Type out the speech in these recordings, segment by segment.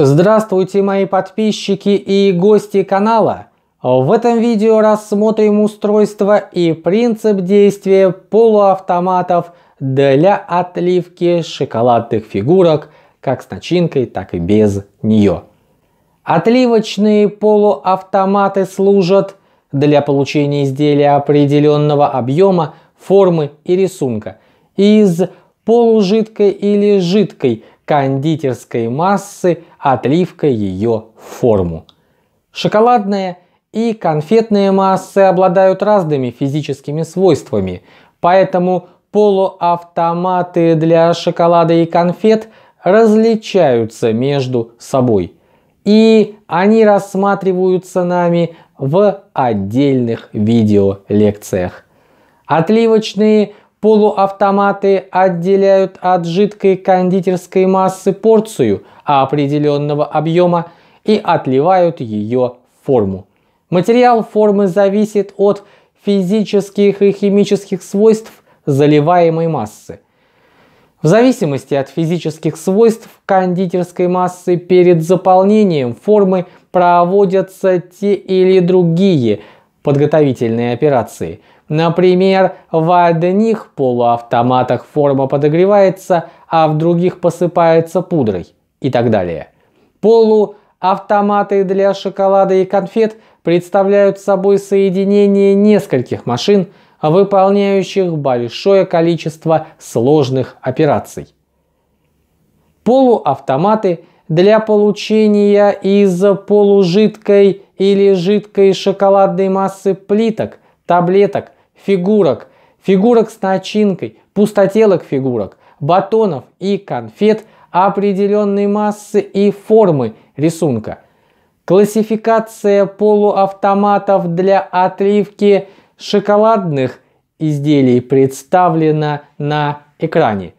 Здравствуйте, мои подписчики и гости канала! В этом видео рассмотрим устройство и принцип действия полуавтоматов для отливки шоколадных фигурок как с начинкой, так и без нее. Отливочные полуавтоматы служат для получения изделия определенного объема, формы и рисунка из полужидкой или жидкой – кондитерской массы, отливкой ее форму. Шоколадная и конфетные массы обладают разными физическими свойствами, поэтому полуавтоматы для шоколада и конфет различаются между собой. И они рассматриваются нами в отдельных видеолекциях. Отливочные Полуавтоматы отделяют от жидкой кондитерской массы порцию определенного объема и отливают ее в форму. Материал формы зависит от физических и химических свойств заливаемой массы. В зависимости от физических свойств кондитерской массы перед заполнением формы проводятся те или другие подготовительные операции – Например, в одних полуавтоматах форма подогревается, а в других посыпается пудрой и так далее. Полуавтоматы для шоколада и конфет представляют собой соединение нескольких машин, выполняющих большое количество сложных операций. Полуавтоматы для получения из полужидкой или жидкой шоколадной массы плиток, таблеток, фигурок, фигурок с начинкой, пустотелок фигурок, батонов и конфет определенной массы и формы рисунка. Классификация полуавтоматов для отливки шоколадных изделий представлена на экране.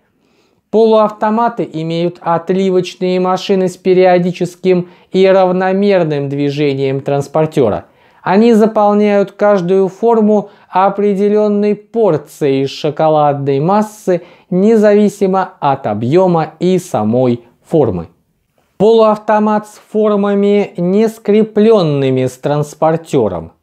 Полуавтоматы имеют отливочные машины с периодическим и равномерным движением транспортера – они заполняют каждую форму определенной порцией шоколадной массы, независимо от объема и самой формы. Полуавтомат с формами, не скрепленными с транспортером.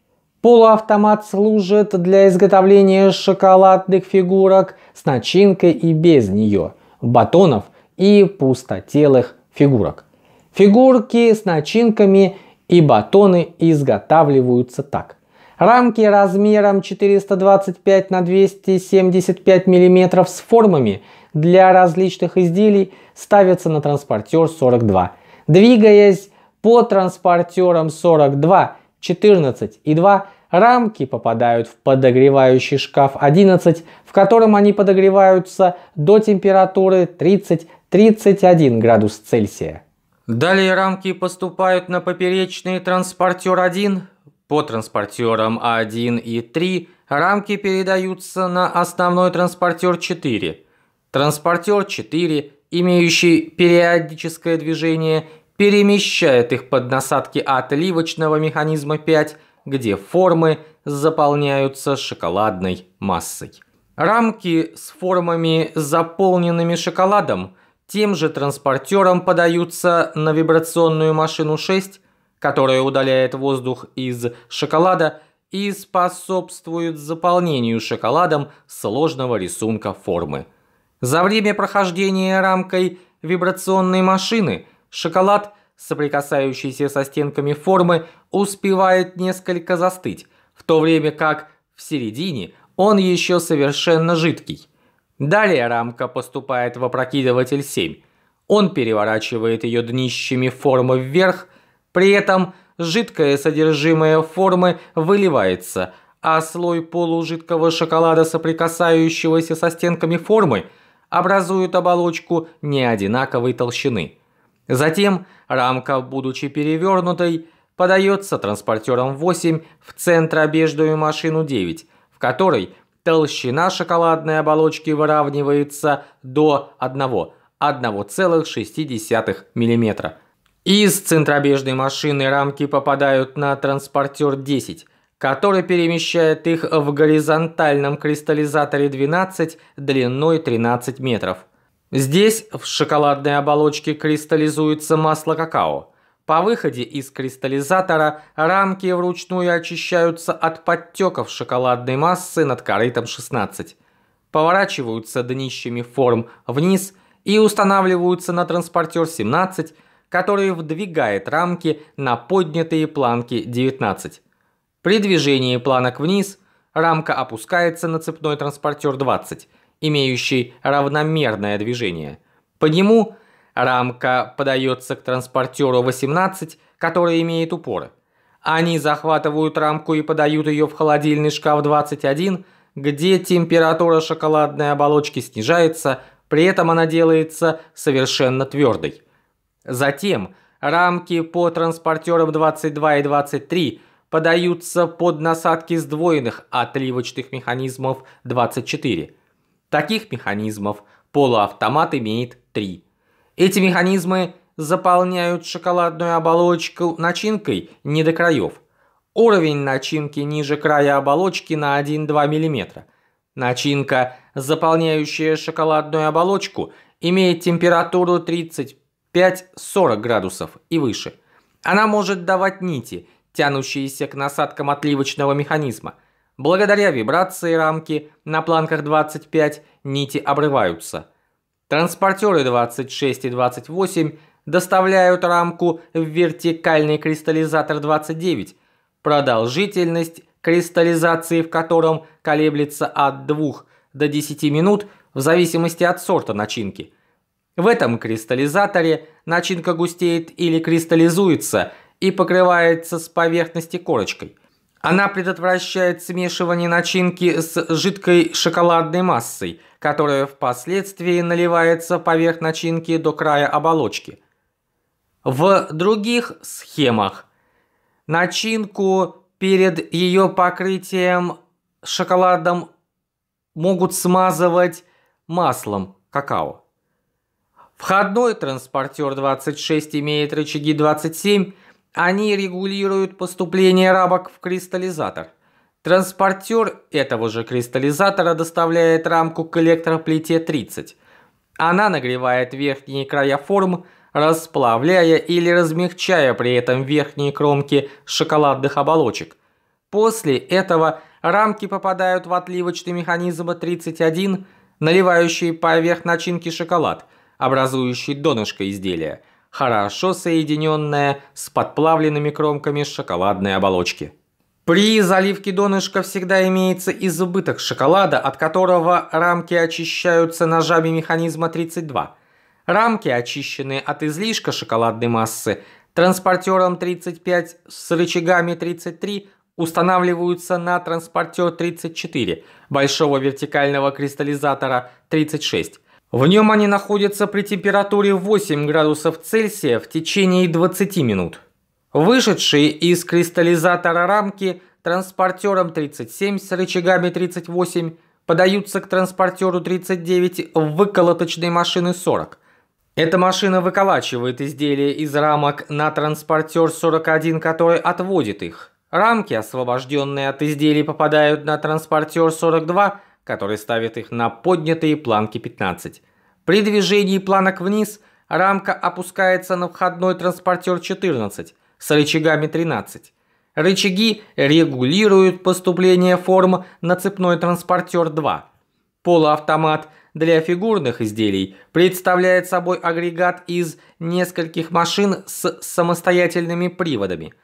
Полуавтомат служит для изготовления шоколадных фигурок с начинкой и без нее, батонов и пустотелых фигурок. Фигурки с начинками и батоны изготавливаются так. Рамки размером 425 на 275 мм с формами для различных изделий ставятся на транспортер 42. Двигаясь по транспортерам 42, 14 и 2, рамки попадают в подогревающий шкаф 11, в котором они подогреваются до температуры 30-31 градус Цельсия. Далее рамки поступают на поперечный транспортер 1. По транспортерам 1 и 3 рамки передаются на основной транспортер 4. Транспортер 4, имеющий периодическое движение, перемещает их под насадки отливочного механизма 5, где формы заполняются шоколадной массой. Рамки с формами, заполненными шоколадом – тем же транспортером подаются на вибрационную машину 6, которая удаляет воздух из шоколада и способствует заполнению шоколадом сложного рисунка формы. За время прохождения рамкой вибрационной машины шоколад, соприкасающийся со стенками формы, успевает несколько застыть, в то время как в середине он еще совершенно жидкий. Далее рамка поступает в опрокидыватель 7. Он переворачивает ее днищами формы вверх, при этом жидкое содержимое формы выливается, а слой полужидкого шоколада, соприкасающегося со стенками формы, образует оболочку неодинаковой толщины. Затем рамка, будучи перевернутой, подается транспортером 8 в центробежную машину 9, в которой толщина шоколадной оболочки выравнивается до 1, 1,6 мм. Из центробежной машины рамки попадают на транспортер 10, который перемещает их в горизонтальном кристаллизаторе 12 длиной 13 метров. Здесь в шоколадной оболочке кристаллизуется масло какао – по выходе из кристаллизатора рамки вручную очищаются от подтеков шоколадной массы над корытом 16, поворачиваются днищами форм вниз и устанавливаются на транспортер 17, который вдвигает рамки на поднятые планки 19. При движении планок вниз рамка опускается на цепной транспортер 20, имеющий равномерное движение. По нему – Рамка подается к транспортеру 18, который имеет упоры. Они захватывают рамку и подают ее в холодильный шкаф 21, где температура шоколадной оболочки снижается, при этом она делается совершенно твердой. Затем рамки по транспортерам 22 и 23 подаются под насадки сдвоенных отливочных механизмов 24. Таких механизмов полуавтомат имеет 3. Эти механизмы заполняют шоколадную оболочку начинкой не до краев. Уровень начинки ниже края оболочки на 1-2 мм. Начинка, заполняющая шоколадную оболочку, имеет температуру 35-40 градусов и выше. Она может давать нити, тянущиеся к насадкам отливочного механизма. Благодаря вибрации рамки на планках 25 нити обрываются – Транспортеры 26 и 28 доставляют рамку в вертикальный кристаллизатор 29, продолжительность кристаллизации в котором колеблется от 2 до 10 минут в зависимости от сорта начинки. В этом кристаллизаторе начинка густеет или кристаллизуется и покрывается с поверхности корочкой – она предотвращает смешивание начинки с жидкой шоколадной массой, которая впоследствии наливается поверх начинки до края оболочки. В других схемах начинку перед ее покрытием шоколадом могут смазывать маслом какао. Входной транспортер 26 имеет рычаги 27 они регулируют поступление рамок в кристаллизатор. Транспортер этого же кристаллизатора доставляет рамку к электроплите 30. Она нагревает верхние края форм, расплавляя или размягчая при этом верхние кромки шоколадных оболочек. После этого рамки попадают в отливочный механизм 31, наливающий поверх начинки шоколад, образующий донышко изделия – хорошо соединенная с подплавленными кромками шоколадной оболочки. При заливке донышка всегда имеется избыток шоколада, от которого рамки очищаются ножами механизма 32. Рамки, очищенные от излишка шоколадной массы, транспортером 35 с рычагами 33 устанавливаются на транспортер 34 большого вертикального кристаллизатора 36 в нем они находятся при температуре 8 градусов Цельсия в течение 20 минут. Вышедшие из кристаллизатора рамки транспортером 37 с рычагами 38 подаются к транспортеру 39 выколоточной машины 40. Эта машина выколачивает изделия из рамок на транспортер 41, который отводит их. Рамки, освобожденные от изделий, попадают на транспортер 42, который ставит их на поднятые планки 15. При движении планок вниз рамка опускается на входной транспортер 14 с рычагами 13. Рычаги регулируют поступление форм на цепной транспортер 2. Полуавтомат для фигурных изделий представляет собой агрегат из нескольких машин с самостоятельными приводами –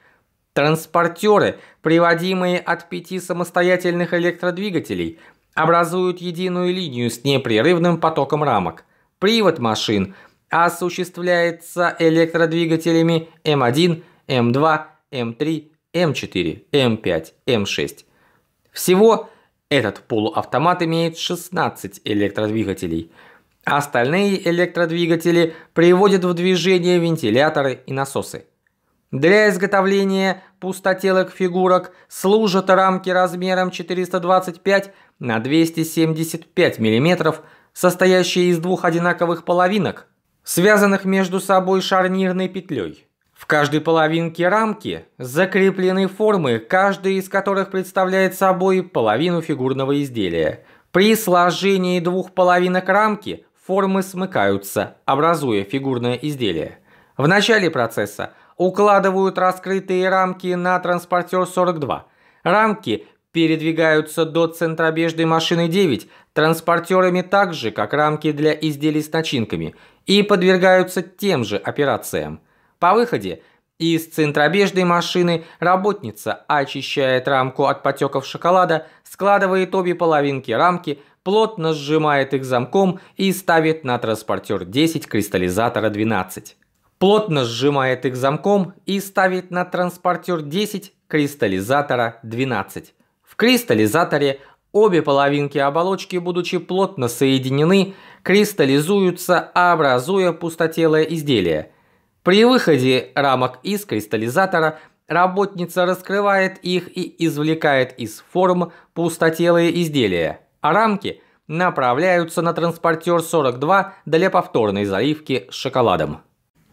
Транспортеры, приводимые от пяти самостоятельных электродвигателей, образуют единую линию с непрерывным потоком рамок. Привод машин осуществляется электродвигателями М1, М2, М3, М4, М5, М6. Всего этот полуавтомат имеет 16 электродвигателей. Остальные электродвигатели приводят в движение вентиляторы и насосы. Для изготовления пустотелых фигурок служат рамки размером 425 на 275 мм, состоящие из двух одинаковых половинок, связанных между собой шарнирной петлей. В каждой половинке рамки закреплены формы, каждая из которых представляет собой половину фигурного изделия. При сложении двух половинок рамки формы смыкаются, образуя фигурное изделие. В начале процесса – укладывают раскрытые рамки на транспортер 42. Рамки передвигаются до центробежной машины 9 транспортерами так же, как рамки для изделий с начинками, и подвергаются тем же операциям. По выходе из центробежной машины работница очищает рамку от потеков шоколада, складывает обе половинки рамки, плотно сжимает их замком и ставит на транспортер 10 кристаллизатора 12 плотно сжимает их замком и ставит на транспортер 10 кристаллизатора 12. В кристаллизаторе обе половинки оболочки, будучи плотно соединены, кристаллизуются, образуя пустотелое изделие. При выходе рамок из кристаллизатора работница раскрывает их и извлекает из форм пустотелые изделия, а рамки направляются на транспортер 42 для повторной заливки шоколадом.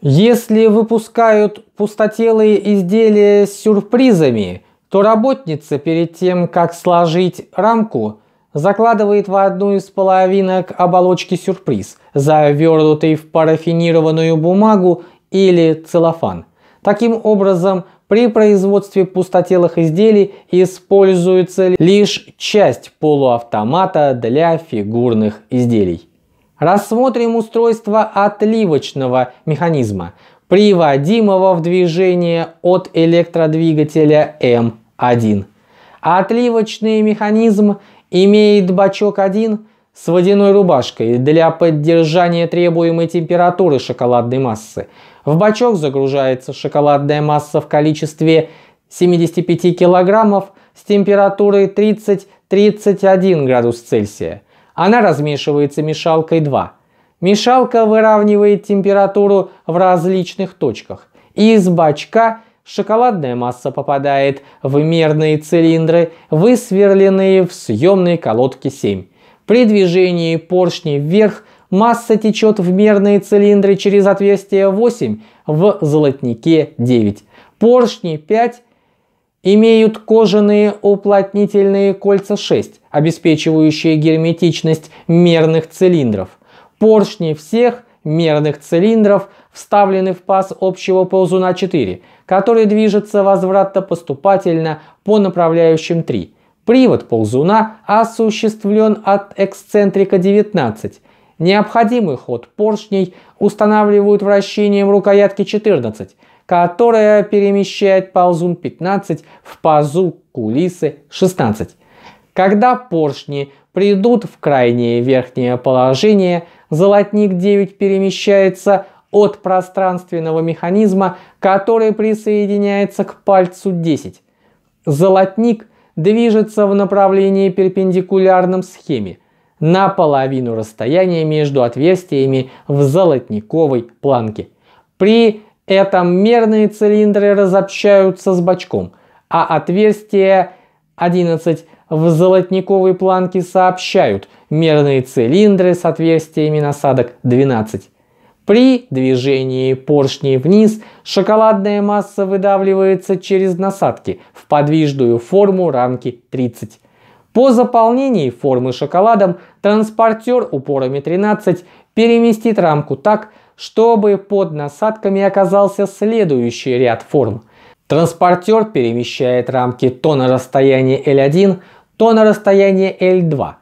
Если выпускают пустотелые изделия с сюрпризами, то работница перед тем, как сложить рамку, закладывает в одну из половинок оболочки сюрприз, завернутый в парафинированную бумагу или целлофан. Таким образом, при производстве пустотелых изделий используется лишь часть полуавтомата для фигурных изделий. Рассмотрим устройство отливочного механизма, приводимого в движение от электродвигателя М1. Отливочный механизм имеет бачок 1 с водяной рубашкой для поддержания требуемой температуры шоколадной массы. В бачок загружается шоколадная масса в количестве 75 кг с температурой 30-31 градус Цельсия. Она размешивается мешалкой 2. Мешалка выравнивает температуру в различных точках. из бачка шоколадная масса попадает в мерные цилиндры, высверленные в съемной колодке 7. При движении поршней вверх масса течет в мерные цилиндры через отверстие 8 в золотнике 9. Поршни 5 Имеют кожаные уплотнительные кольца 6, обеспечивающие герметичность мерных цилиндров. Поршни всех мерных цилиндров вставлены в паз общего ползуна 4, который движется возвратно-поступательно по направляющим 3. Привод ползуна осуществлен от эксцентрика 19. Необходимый ход поршней устанавливают вращением рукоятки 14, которая перемещает ползун 15 в пазу кулисы 16. Когда поршни придут в крайнее верхнее положение, золотник 9 перемещается от пространственного механизма, который присоединяется к пальцу 10. Золотник движется в направлении перпендикулярном схеме, на половину расстояния между отверстиями в золотниковой планке. При это мерные цилиндры разобщаются с бачком, а отверстия 11 в золотниковой планке сообщают мерные цилиндры с отверстиями насадок 12. При движении поршней вниз шоколадная масса выдавливается через насадки в подвижную форму рамки 30. По заполнении формы шоколадом транспортер упорами 13 переместит рамку так, чтобы под насадками оказался следующий ряд форм. Транспортер перемещает рамки то на расстояние L1, то на расстояние L2.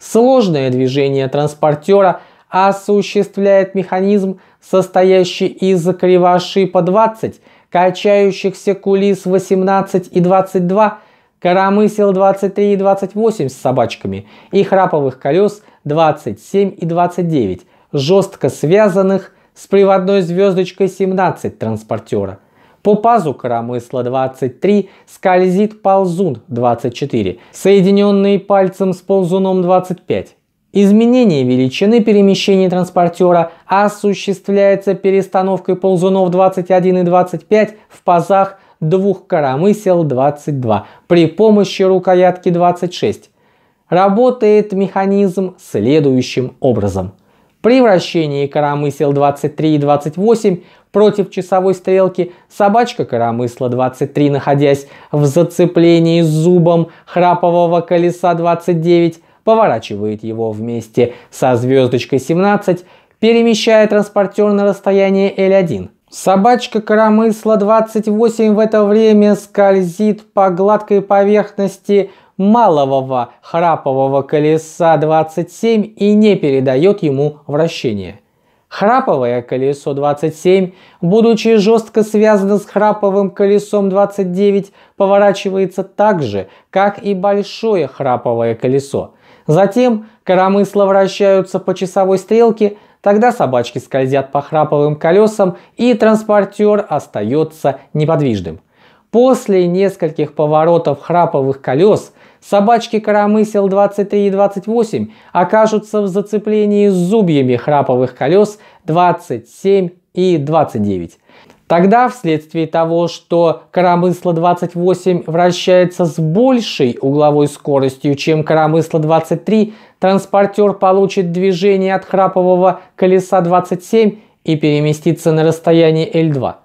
Сложное движение транспортера осуществляет механизм, состоящий из кривошипа 20, качающихся кулис 18 и 22, коромысел 23 и 28 с собачками и храповых колес 27 и 29, жестко связанных с приводной звездочкой 17 транспортера. По пазу коромысла 23 скользит ползун 24, соединенный пальцем с ползуном 25. Изменение величины перемещения транспортера осуществляется перестановкой ползунов 21 и 25 в пазах двух коромысел 22 при помощи рукоятки 26. Работает механизм следующим образом – при вращении коромысел 23 и 28 против часовой стрелки собачка коромысла 23, находясь в зацеплении с зубом храпового колеса 29, поворачивает его вместе со звездочкой 17, перемещая транспортер на расстояние L1. Собачка коромысла 28 в это время скользит по гладкой поверхности малого храпового колеса 27 и не передает ему вращение. Храповое колесо 27, будучи жестко связано с храповым колесом 29, поворачивается так же, как и большое храповое колесо. Затем коромысла вращаются по часовой стрелке, тогда собачки скользят по храповым колесам и транспортер остается неподвижным. После нескольких поворотов храповых колес Собачки коромысел 23 и 28 окажутся в зацеплении с зубьями храповых колес 27 и 29. Тогда, вследствие того, что коромысло 28 вращается с большей угловой скоростью, чем коромысло 23, транспортер получит движение от храпового колеса 27 и переместится на расстояние L2.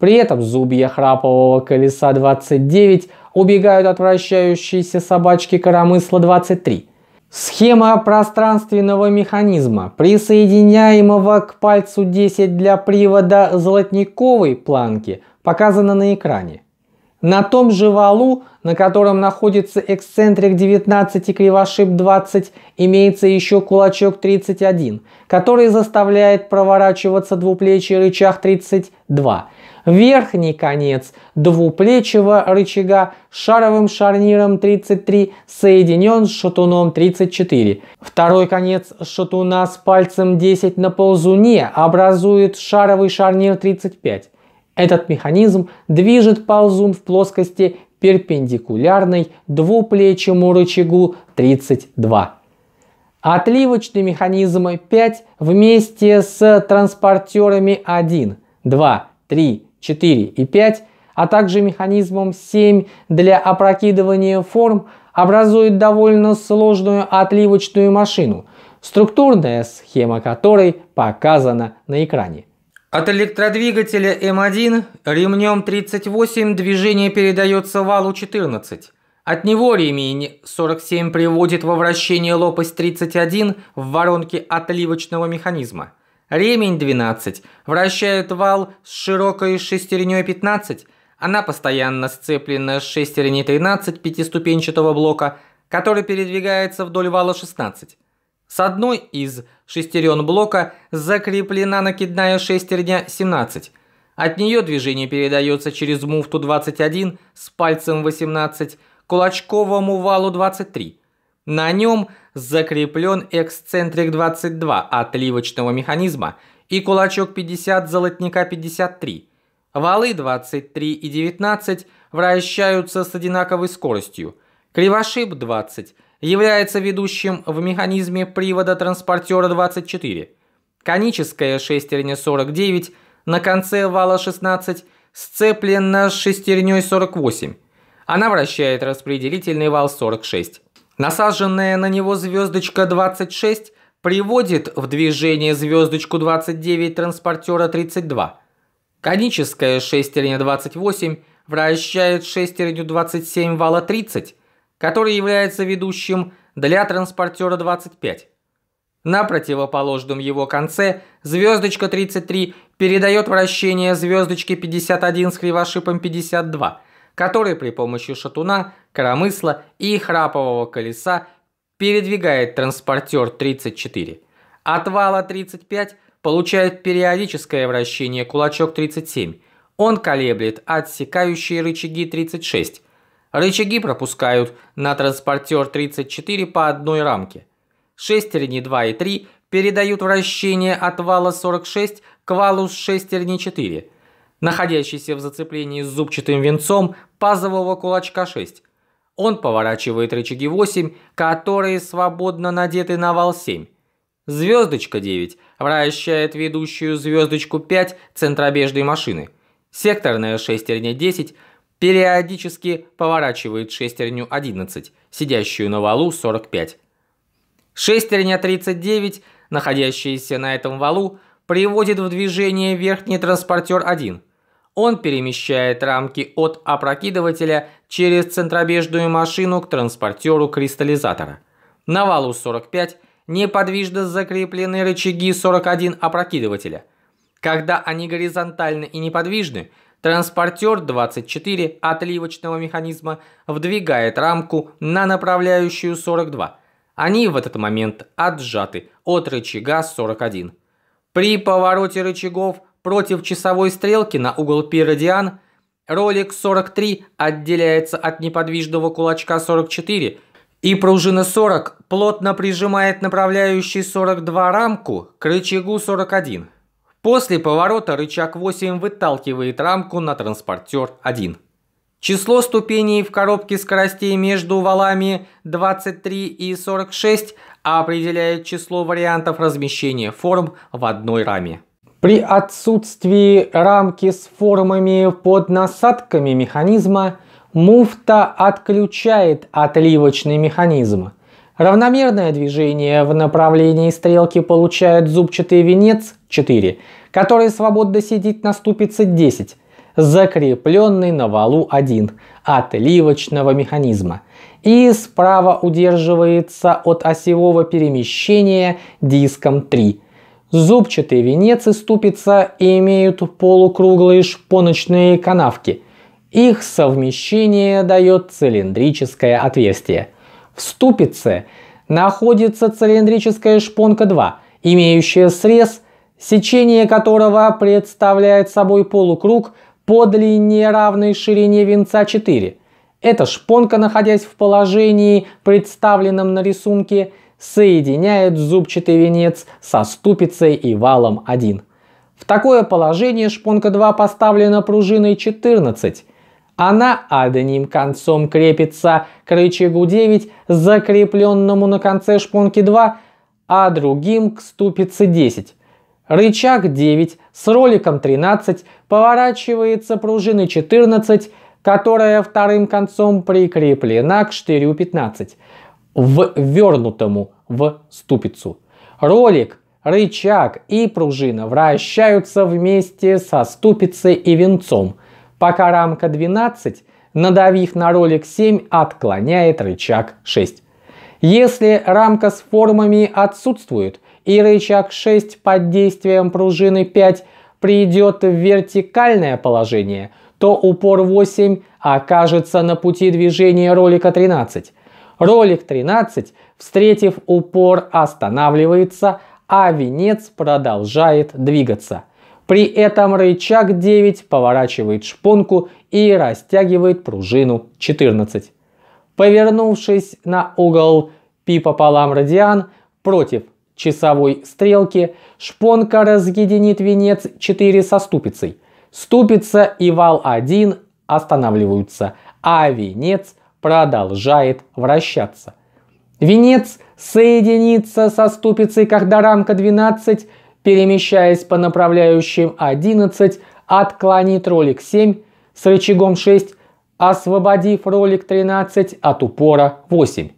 При этом зубья храпового колеса 29 убегают отвращающиеся собачки Коромысла-23. Схема пространственного механизма, присоединяемого к пальцу 10 для привода золотниковой планки, показана на экране. На том же валу, на котором находится эксцентрик 19 и кривошип 20, имеется еще кулачок 31, который заставляет проворачиваться двуплечий рычаг 32. Верхний конец двуплечего рычага шаровым шарниром 33 соединен с шатуном 34. Второй конец шатуна с пальцем 10 на ползуне образует шаровый шарнир 35. Этот механизм движет ползун в плоскости перпендикулярной двуплечему рычагу 32. Отливочный механизм 5 вместе с транспортерами 1, 2, 3, 4 и 5, а также механизмом 7 для опрокидывания форм образует довольно сложную отливочную машину, структурная схема которой показана на экране. От электродвигателя М1 ремнем 38 движение передается валу 14. От него ремень 47 приводит во вращение лопасть 31 в воронке отливочного механизма. Ремень 12 вращает вал с широкой шестерней 15. Она постоянно сцеплена с шестерней 13 пятиступенчатого блока, который передвигается вдоль вала 16. С одной из шестерен блока закреплена накидная шестерня 17. От нее движение передается через муфту 21 с пальцем 18 кулачковому валу 23. На нем закреплен эксцентрик 22 отливочного механизма и кулачок 50 золотника 53. Валы 23 и 19 вращаются с одинаковой скоростью. Кривошип 20 является ведущим в механизме привода транспортера 24. Коническая шестерня 49 на конце вала 16 сцеплена с шестерней 48. Она вращает распределительный вал 46. Насаженная на него звездочка 26 приводит в движение звездочку 29 транспортера 32. Коническая шестерня 28 вращает шестерню 27 вала 30, который является ведущим для транспортера 25. На противоположном его конце звездочка 33 передает вращение звездочки 51 с кривошипом 52, который при помощи шатуна, коромысла и храпового колеса передвигает транспортер 34. От вала 35 получает периодическое вращение кулачок 37. Он колеблет отсекающие рычаги 36, Рычаги пропускают на транспортер 34 по одной рамке. Шестерни 2 и 3 передают вращение от вала 46 к валу с шестерни 4, находящийся в зацеплении с зубчатым венцом пазового кулачка 6. Он поворачивает рычаги 8, которые свободно надеты на вал 7. Звездочка 9 вращает ведущую звездочку 5 центробежной машины. Секторная шестерня 10 – периодически поворачивает шестерню 11, сидящую на валу 45. Шестерня 39, находящаяся на этом валу, приводит в движение верхний транспортер 1. Он перемещает рамки от опрокидывателя через центробежную машину к транспортеру кристаллизатора. На валу 45 неподвижно закреплены рычаги 41 опрокидывателя. Когда они горизонтальны и неподвижны, Транспортер 24 отливочного механизма вдвигает рамку на направляющую 42. Они в этот момент отжаты от рычага 41. При повороте рычагов против часовой стрелки на угол пиродиан ролик 43 отделяется от неподвижного кулачка 44 и пружина 40 плотно прижимает направляющий 42 рамку к рычагу 41. После поворота рычаг 8 выталкивает рамку на транспортер 1. Число ступеней в коробке скоростей между валами 23 и 46 определяет число вариантов размещения форм в одной раме. При отсутствии рамки с формами под насадками механизма муфта отключает отливочный механизм. Равномерное движение в направлении стрелки получает зубчатый венец, 4, который свободно сидит на ступице 10, закрепленный на валу 1 отливочного механизма и справа удерживается от осевого перемещения диском 3. Зубчатый венец и ступица имеют полукруглые шпоночные канавки. Их совмещение дает цилиндрическое отверстие. В ступице находится цилиндрическая шпонка 2, имеющая срез сечение которого представляет собой полукруг по длине равной ширине венца 4. Эта шпонка, находясь в положении, представленном на рисунке, соединяет зубчатый венец со ступицей и валом 1. В такое положение шпонка 2 поставлена пружиной 14. Она одним концом крепится к рычагу 9, закрепленному на конце шпонки 2, а другим к ступице 10 рычаг 9 с роликом 13, поворачивается пружины 14, которая вторым концом прикреплена к штырю 15, ввернутому в ступицу. Ролик, рычаг и пружина вращаются вместе со ступицей и венцом, пока рамка 12, надавив на ролик 7, отклоняет рычаг 6. Если рамка с формами отсутствует – и рычаг 6 под действием пружины 5 придет в вертикальное положение, то упор 8 окажется на пути движения ролика 13. Ролик 13, встретив упор, останавливается, а венец продолжает двигаться. При этом рычаг 9 поворачивает шпонку и растягивает пружину 14. Повернувшись на угол π пополам радиан против часовой стрелки, шпонка разъединит венец 4 со ступицей. Ступица и вал 1 останавливаются, а венец продолжает вращаться. Венец соединится со ступицей, когда рамка 12, перемещаясь по направляющим 11, отклонит ролик 7 с рычагом 6, освободив ролик 13 от упора 8.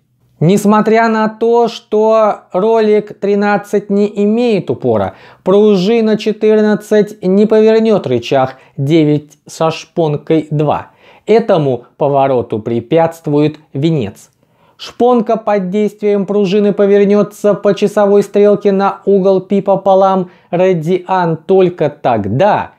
Несмотря на то, что ролик 13 не имеет упора, пружина 14 не повернет рычаг 9 со шпонкой 2. Этому повороту препятствует венец. Шпонка под действием пружины повернется по часовой стрелке на угол пи пополам радиан только тогда,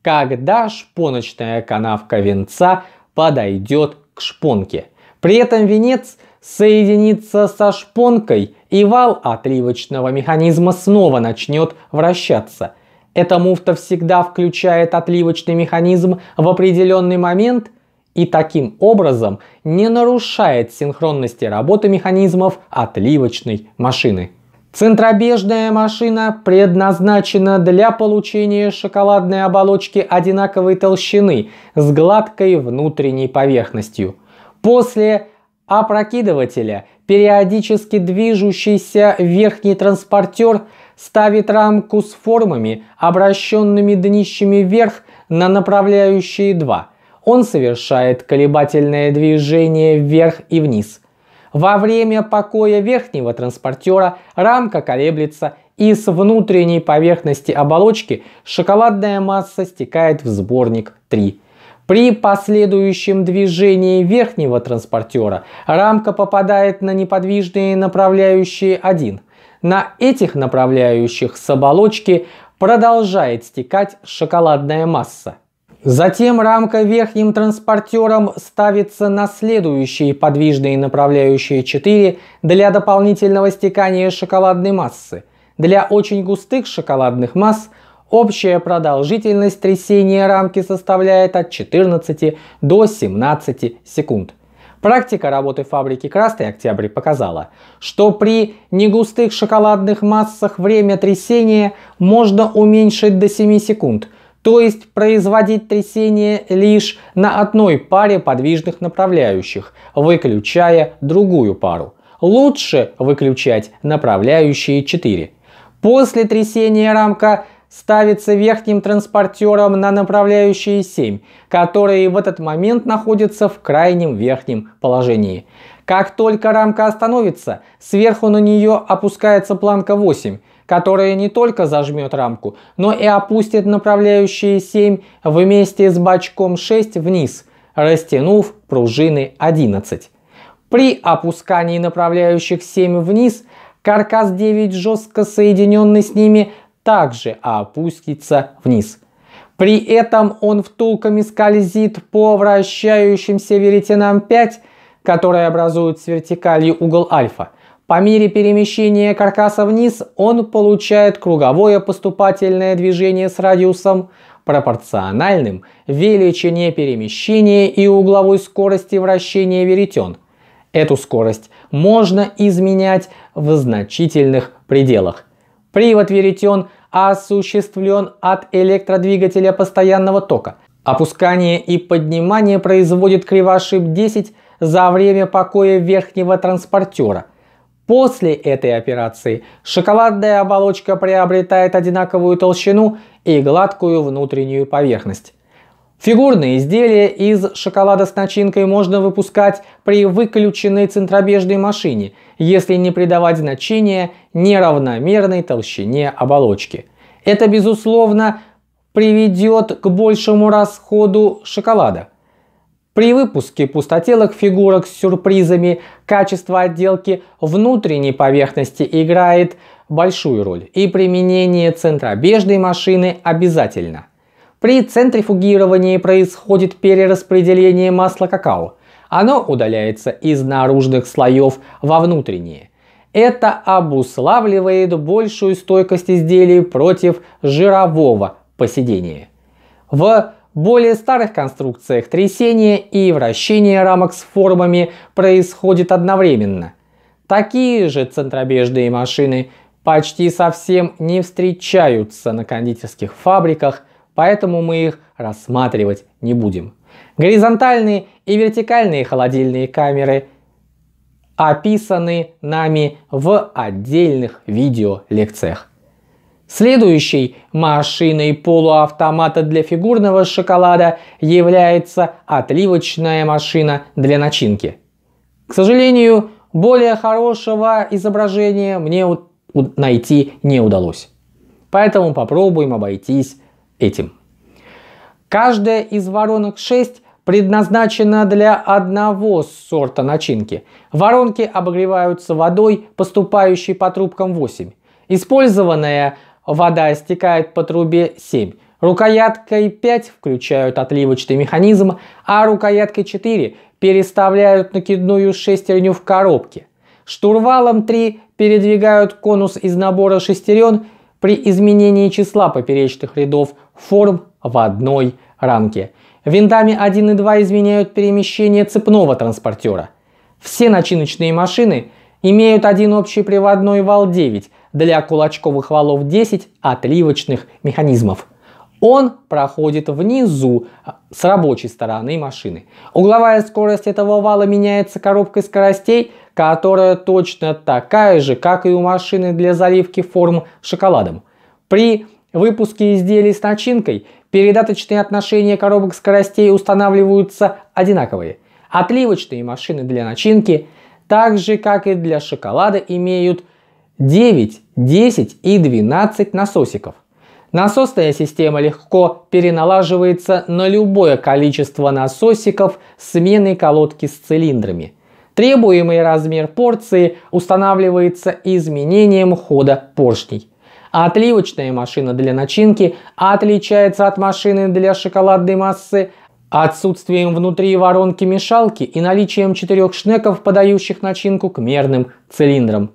когда шпоночная канавка венца подойдет к шпонке. При этом венец – соединится со шпонкой и вал отливочного механизма снова начнет вращаться. Эта муфта всегда включает отливочный механизм в определенный момент и таким образом не нарушает синхронности работы механизмов отливочной машины. Центробежная машина предназначена для получения шоколадной оболочки одинаковой толщины с гладкой внутренней поверхностью. После опрокидывателя, периодически движущийся верхний транспортер ставит рамку с формами, обращенными днищами вверх на направляющие два. Он совершает колебательное движение вверх и вниз. Во время покоя верхнего транспортера рамка колеблется и с внутренней поверхности оболочки шоколадная масса стекает в сборник 3. При последующем движении верхнего транспортера рамка попадает на неподвижные направляющие 1. На этих направляющих с оболочки продолжает стекать шоколадная масса. Затем рамка верхним транспортером ставится на следующие подвижные направляющие 4 для дополнительного стекания шоколадной массы. Для очень густых шоколадных масс – Общая продолжительность трясения рамки составляет от 14 до 17 секунд. Практика работы фабрики «Красный октябрь» показала, что при негустых шоколадных массах время трясения можно уменьшить до 7 секунд, то есть производить трясение лишь на одной паре подвижных направляющих, выключая другую пару. Лучше выключать направляющие 4. После трясения рамка ставится верхним транспортером на направляющие 7, которые в этот момент находятся в крайнем верхнем положении. Как только рамка остановится, сверху на нее опускается планка 8, которая не только зажмет рамку, но и опустит направляющие 7 вместе с бачком 6 вниз, растянув пружины 11. При опускании направляющих 7 вниз каркас 9 жестко соединенный с ними также опустится вниз. При этом он втулками скользит по вращающимся веретенам 5, которые образуют с вертикалью угол альфа. По мере перемещения каркаса вниз он получает круговое поступательное движение с радиусом, пропорциональным величине перемещения и угловой скорости вращения веретен. Эту скорость можно изменять в значительных пределах. Привод веретен осуществлен от электродвигателя постоянного тока. Опускание и поднимание производит кривошип 10 за время покоя верхнего транспортера. После этой операции шоколадная оболочка приобретает одинаковую толщину и гладкую внутреннюю поверхность. Фигурные изделия из шоколада с начинкой можно выпускать при выключенной центробежной машине, если не придавать значения неравномерной толщине оболочки. Это, безусловно, приведет к большему расходу шоколада. При выпуске пустотелых фигурок с сюрпризами качество отделки внутренней поверхности играет большую роль, и применение центробежной машины обязательно. При центрифугировании происходит перераспределение масла какао. Оно удаляется из наружных слоев во внутренние. Это обуславливает большую стойкость изделий против жирового поседения. В более старых конструкциях трясение и вращение рамок с формами происходит одновременно. Такие же центробежные машины почти совсем не встречаются на кондитерских фабриках поэтому мы их рассматривать не будем. Горизонтальные и вертикальные холодильные камеры описаны нами в отдельных видео лекциях. Следующей машиной полуавтомата для фигурного шоколада является отливочная машина для начинки. К сожалению, более хорошего изображения мне найти не удалось. Поэтому попробуем обойтись этим. Каждая из воронок 6 предназначена для одного сорта начинки. Воронки обогреваются водой, поступающей по трубкам 8. Использованная вода стекает по трубе 7. Рукояткой 5 включают отливочный механизм, а рукояткой 4 переставляют накидную шестерню в коробке. Штурвалом 3 передвигают конус из набора шестерен при изменении числа поперечных рядов форм в одной рамке. Винтами 1 и 2 изменяют перемещение цепного транспортера. Все начиночные машины имеют один общий приводной вал 9 для кулачковых валов 10 отливочных механизмов. Он проходит внизу а, с рабочей стороны машины. Угловая скорость этого вала меняется коробкой скоростей, которая точно такая же, как и у машины для заливки форм шоколадом. При Выпуски изделий с начинкой, передаточные отношения коробок скоростей устанавливаются одинаковые. Отливочные машины для начинки, так же как и для шоколада, имеют 9, 10 и 12 насосиков. Насосная система легко переналаживается на любое количество насосиков смены колодки с цилиндрами. Требуемый размер порции устанавливается изменением хода поршней. А отливочная машина для начинки отличается от машины для шоколадной массы отсутствием внутри воронки мешалки и наличием четырех шнеков, подающих начинку к мерным цилиндрам.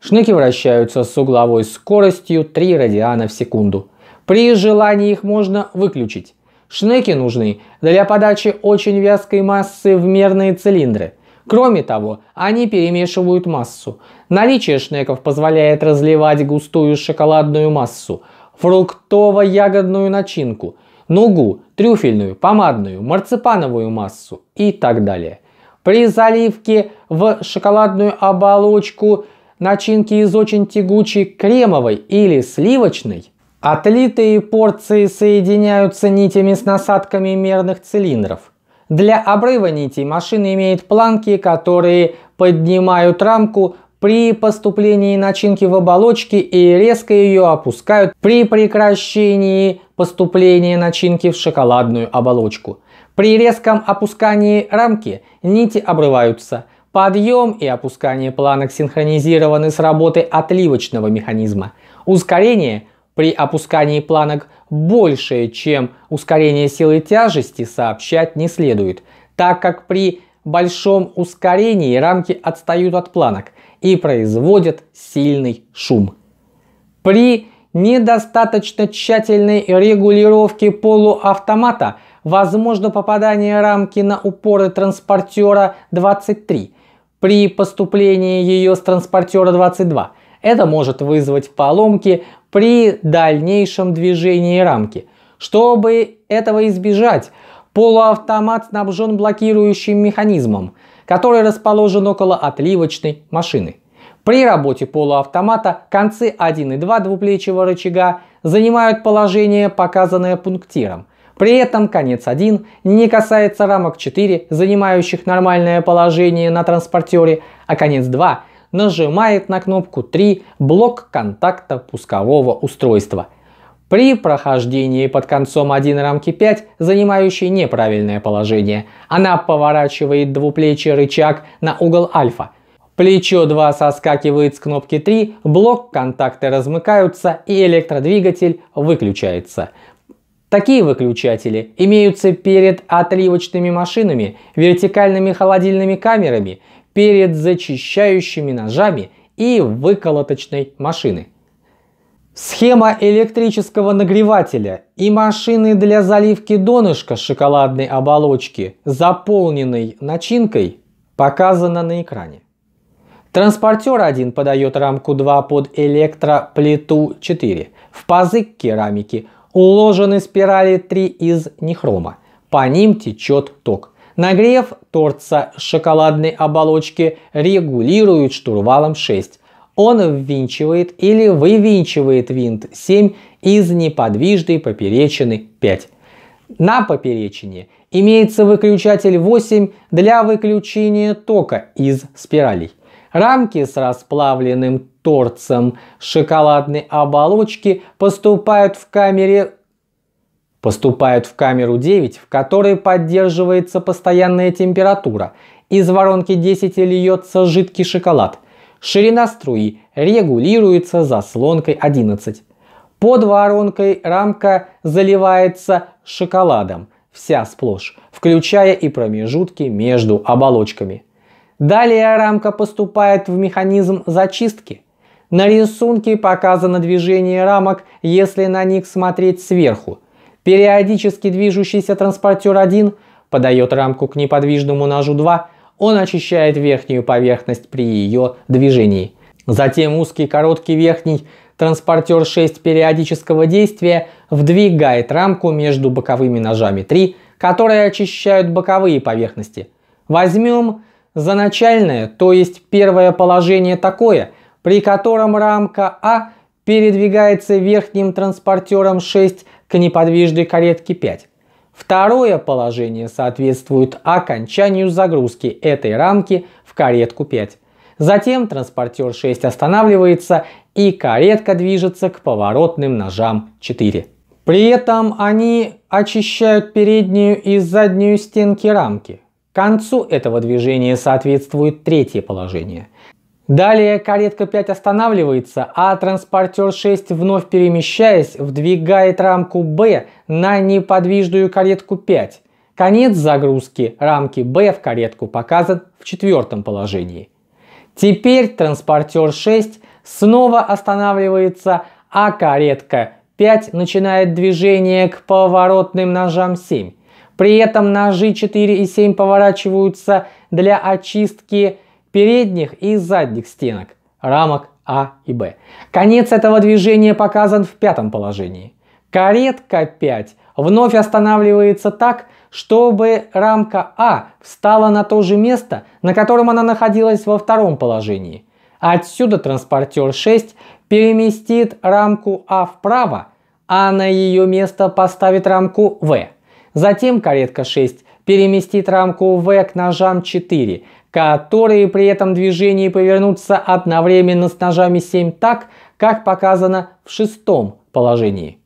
Шнеки вращаются с угловой скоростью 3 радиана в секунду. При желании их можно выключить. Шнеки нужны для подачи очень вязкой массы в мерные цилиндры – Кроме того, они перемешивают массу. Наличие шнеков позволяет разливать густую шоколадную массу, фруктово-ягодную начинку, нугу, трюфельную, помадную, марципановую массу и так далее. При заливке в шоколадную оболочку начинки из очень тягучей кремовой или сливочной Отлитые порции соединяются нитями с насадками мерных цилиндров – для обрыва нитей машина имеет планки, которые поднимают рамку при поступлении начинки в оболочке и резко ее опускают при прекращении поступления начинки в шоколадную оболочку. При резком опускании рамки нити обрываются. Подъем и опускание планок синхронизированы с работой отливочного механизма. Ускорение при опускании планок большее, чем ускорение силы тяжести, сообщать не следует, так как при большом ускорении рамки отстают от планок и производят сильный шум. При недостаточно тщательной регулировке полуавтомата возможно попадание рамки на упоры транспортера 23 при поступлении ее с транспортера 22. Это может вызвать поломки при дальнейшем движении рамки. Чтобы этого избежать, полуавтомат снабжен блокирующим механизмом, который расположен около отливочной машины. При работе полуавтомата концы 1 и 2 двуплечего рычага занимают положение, показанное пунктиром. При этом конец 1 не касается рамок 4, занимающих нормальное положение на транспортере, а конец 2 нажимает на кнопку 3 блок контакта пускового устройства. При прохождении под концом 1 рамки 5, занимающей неправильное положение, она поворачивает двуплечий рычаг на угол альфа. Плечо 2 соскакивает с кнопки 3, блок контакты размыкаются и электродвигатель выключается. Такие выключатели имеются перед отливочными машинами, вертикальными холодильными камерами перед зачищающими ножами и выколоточной машины. Схема электрического нагревателя и машины для заливки донышка шоколадной оболочки, заполненной начинкой, показана на экране. Транспортер 1 подает рамку 2 под электроплиту 4. В пазы керамики уложены спирали 3 из нехрома. По ним течет ток. Нагрев торца шоколадной оболочки регулирует штурвалом 6. Он ввинчивает или вывинчивает винт 7 из неподвижной поперечины 5. На поперечине имеется выключатель 8 для выключения тока из спиралей. Рамки с расплавленным торцем шоколадной оболочки поступают в камере поступают в камеру 9, в которой поддерживается постоянная температура. Из воронки 10 льется жидкий шоколад. Ширина струи регулируется заслонкой 11. Под воронкой рамка заливается шоколадом, вся сплошь, включая и промежутки между оболочками. Далее рамка поступает в механизм зачистки. На рисунке показано движение рамок, если на них смотреть сверху – Периодически движущийся транспортер 1 подает рамку к неподвижному ножу 2, он очищает верхнюю поверхность при ее движении. Затем узкий короткий верхний транспортер 6 периодического действия вдвигает рамку между боковыми ножами 3, которые очищают боковые поверхности. Возьмем за начальное, то есть первое положение такое, при котором рамка А передвигается верхним транспортером 6 к неподвижной каретке 5. Второе положение соответствует окончанию загрузки этой рамки в каретку 5. Затем транспортер 6 останавливается и каретка движется к поворотным ножам 4. При этом они очищают переднюю и заднюю стенки рамки. К концу этого движения соответствует третье положение – Далее каретка 5 останавливается, а транспортер 6, вновь перемещаясь, вдвигает рамку Б на неподвижную каретку 5. Конец загрузки рамки Б в каретку показан в четвертом положении. Теперь транспортер 6 снова останавливается, а каретка 5 начинает движение к поворотным ножам 7. При этом ножи 4 и 7 поворачиваются для очистки передних и задних стенок, рамок А и Б. Конец этого движения показан в пятом положении. Каретка 5 вновь останавливается так, чтобы рамка А встала на то же место, на котором она находилась во втором положении. Отсюда транспортер 6 переместит рамку А вправо, а на ее место поставит рамку В. Затем каретка 6 переместит рамку В к ножам 4, которые при этом движении повернутся одновременно с ножами 7 так, как показано в шестом положении.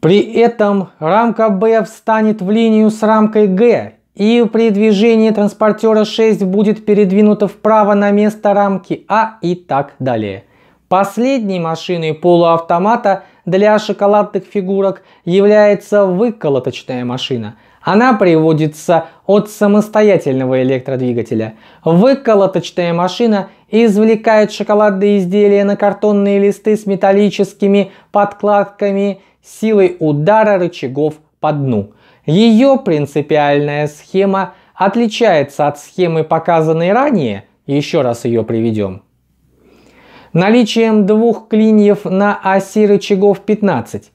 При этом рамка B встанет в линию с рамкой G и при движении транспортера 6 будет передвинута вправо на место рамки А и так далее. Последней машиной полуавтомата для шоколадных фигурок является выколоточная машина – она приводится от самостоятельного электродвигателя. Выколоточная машина извлекает шоколадные изделия на картонные листы с металлическими подкладками силой удара рычагов по дну. Ее принципиальная схема отличается от схемы, показанной ранее, еще раз ее приведем, наличием двух клиньев на оси рычагов 15,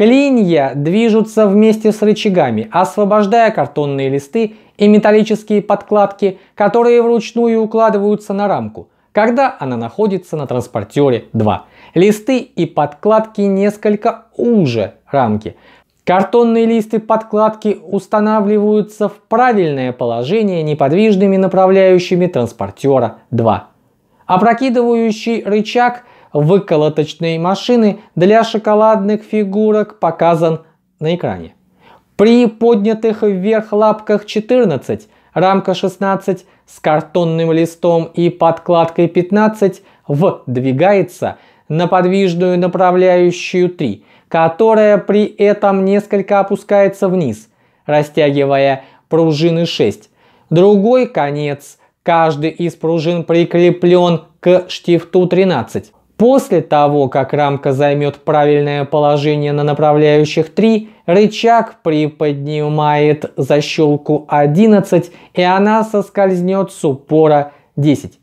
Клинья движутся вместе с рычагами, освобождая картонные листы и металлические подкладки, которые вручную укладываются на рамку, когда она находится на транспортере 2. Листы и подкладки несколько уже рамки. Картонные листы подкладки устанавливаются в правильное положение неподвижными направляющими транспортера 2. Опрокидывающий рычаг – выколоточной машины для шоколадных фигурок показан на экране. При поднятых вверх лапках 14, рамка 16 с картонным листом и подкладкой 15 вдвигается на подвижную направляющую 3, которая при этом несколько опускается вниз, растягивая пружины 6. Другой конец, каждый из пружин прикреплен к штифту 13. После того, как рамка займет правильное положение на направляющих 3, рычаг приподнимает защелку 11 и она соскользнет с упора 10.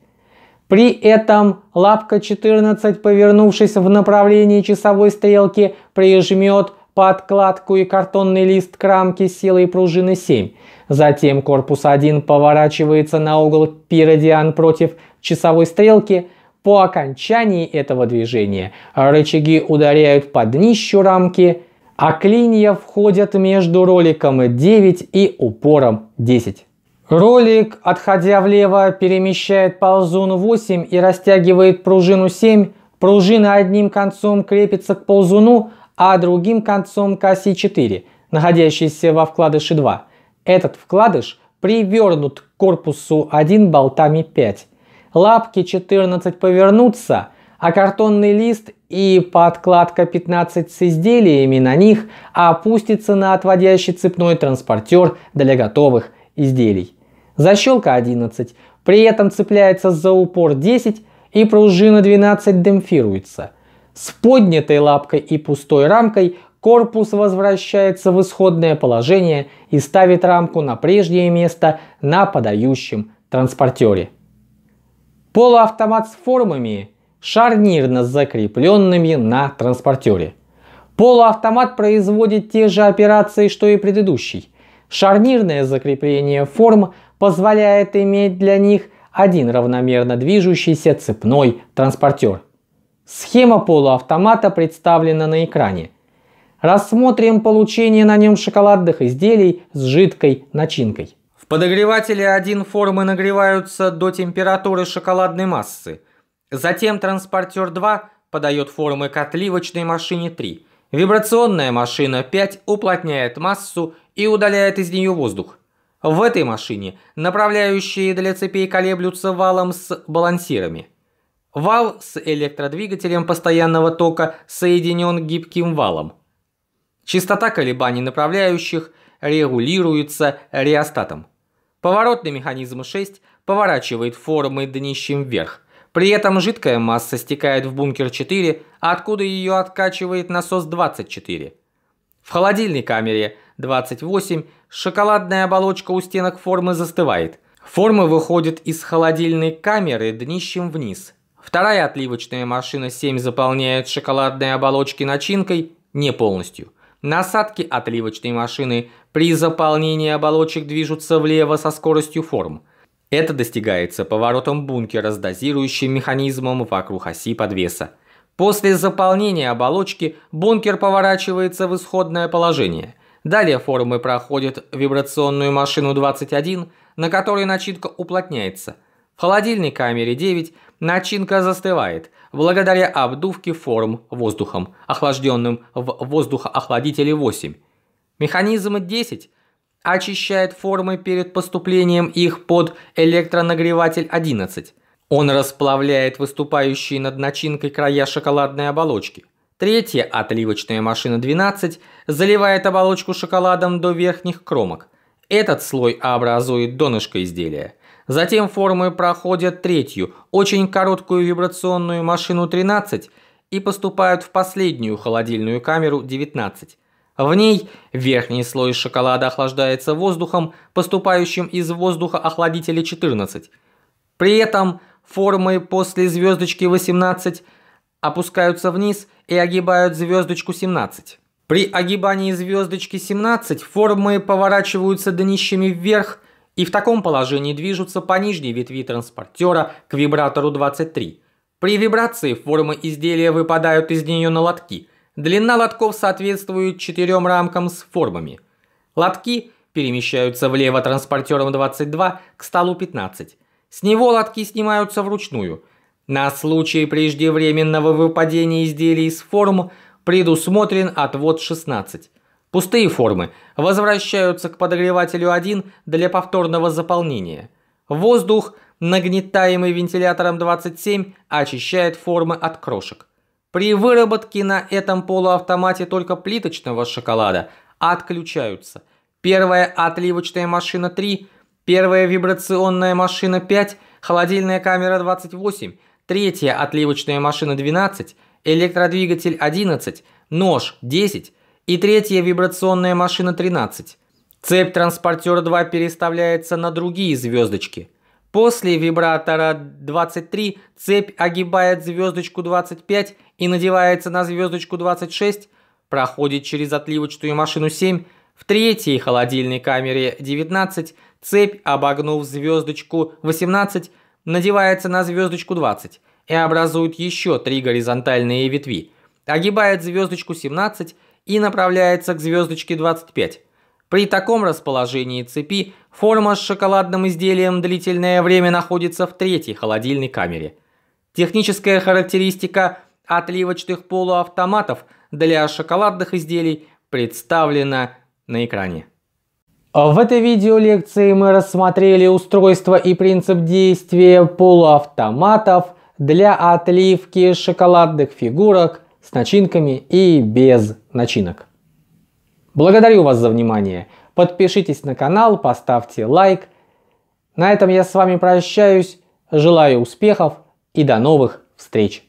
При этом лапка 14, повернувшись в направлении часовой стрелки, прижмет подкладку и картонный лист к рамке силой пружины 7. Затем корпус 1 поворачивается на угол пиродиан против часовой стрелки – по окончании этого движения рычаги ударяют по днищу рамки, а клинья входят между роликом 9 и упором 10. Ролик, отходя влево, перемещает ползун 8 и растягивает пружину 7. Пружина одним концом крепится к ползуну, а другим концом к оси 4, находящейся во вкладыше 2. Этот вкладыш привернут к корпусу 1 болтами 5 лапки 14 повернутся, а картонный лист и подкладка 15 с изделиями на них опустится на отводящий цепной транспортер для готовых изделий. Защелка 11, при этом цепляется за упор 10 и пружина 12 демпфируется. С поднятой лапкой и пустой рамкой корпус возвращается в исходное положение и ставит рамку на прежнее место на подающем транспортере. Полуавтомат с формами, шарнирно закрепленными на транспортере. Полуавтомат производит те же операции, что и предыдущий. Шарнирное закрепление форм позволяет иметь для них один равномерно движущийся цепной транспортер. Схема полуавтомата представлена на экране. Рассмотрим получение на нем шоколадных изделий с жидкой начинкой. Подогреватели подогревателе 1 формы нагреваются до температуры шоколадной массы. Затем транспортер 2 подает формы к отливочной машине 3. Вибрационная машина 5 уплотняет массу и удаляет из нее воздух. В этой машине направляющие для цепей колеблются валом с балансирами. Вал с электродвигателем постоянного тока соединен гибким валом. Частота колебаний направляющих регулируется реостатом. Поворотный механизм 6 поворачивает формы днищем вверх. При этом жидкая масса стекает в бункер 4, откуда ее откачивает насос 24. В холодильной камере 28 шоколадная оболочка у стенок формы застывает. Формы выходят из холодильной камеры днищем вниз. Вторая отливочная машина 7 заполняет шоколадные оболочки начинкой не полностью. Насадки отливочной машины при заполнении оболочек движутся влево со скоростью форм. Это достигается поворотом бункера с дозирующим механизмом вокруг оси подвеса. После заполнения оболочки бункер поворачивается в исходное положение. Далее формы проходят вибрационную машину 21, на которой начинка уплотняется. В холодильной камере 9 начинка застывает – благодаря обдувке форм воздухом, охлажденным в воздухоохладителе 8. Механизм 10 очищает формы перед поступлением их под электронагреватель 11. Он расплавляет выступающие над начинкой края шоколадной оболочки. Третья отливочная машина 12 заливает оболочку шоколадом до верхних кромок. Этот слой образует донышко изделия. Затем формы проходят третью, очень короткую вибрационную машину 13 и поступают в последнюю холодильную камеру 19. В ней верхний слой шоколада охлаждается воздухом, поступающим из воздуха охладителя 14. При этом формы после звездочки 18 опускаются вниз и огибают звездочку 17. При огибании звездочки 17 формы поворачиваются днищами вверх и в таком положении движутся по нижней ветви транспортера к вибратору 23. При вибрации формы изделия выпадают из нее на лотки. Длина лотков соответствует четырем рамкам с формами. Лотки перемещаются влево транспортером 22 к столу 15. С него лотки снимаются вручную. На случай преждевременного выпадения изделий из форм предусмотрен отвод 16. Пустые формы возвращаются к подогревателю 1 для повторного заполнения. Воздух, нагнетаемый вентилятором 27, очищает формы от крошек. При выработке на этом полуавтомате только плиточного шоколада отключаются. Первая отливочная машина 3, первая вибрационная машина 5, холодильная камера 28, третья отливочная машина 12, электродвигатель 11, нож 10, и третья вибрационная машина 13. Цепь транспортера 2 переставляется на другие звездочки. После вибратора 23 цепь огибает звездочку 25 и надевается на звездочку 26, проходит через отливочную машину 7. В третьей холодильной камере 19 цепь, обогнув звездочку 18, надевается на звездочку 20 и образует еще три горизонтальные ветви. Огибает звездочку 17 и направляется к звездочке 25. При таком расположении цепи форма с шоколадным изделием длительное время находится в третьей холодильной камере. Техническая характеристика отливочных полуавтоматов для шоколадных изделий представлена на экране. В этой видеолекции мы рассмотрели устройство и принцип действия полуавтоматов для отливки шоколадных фигурок с начинками и без начинок. Благодарю вас за внимание. Подпишитесь на канал, поставьте лайк. На этом я с вами прощаюсь. Желаю успехов и до новых встреч!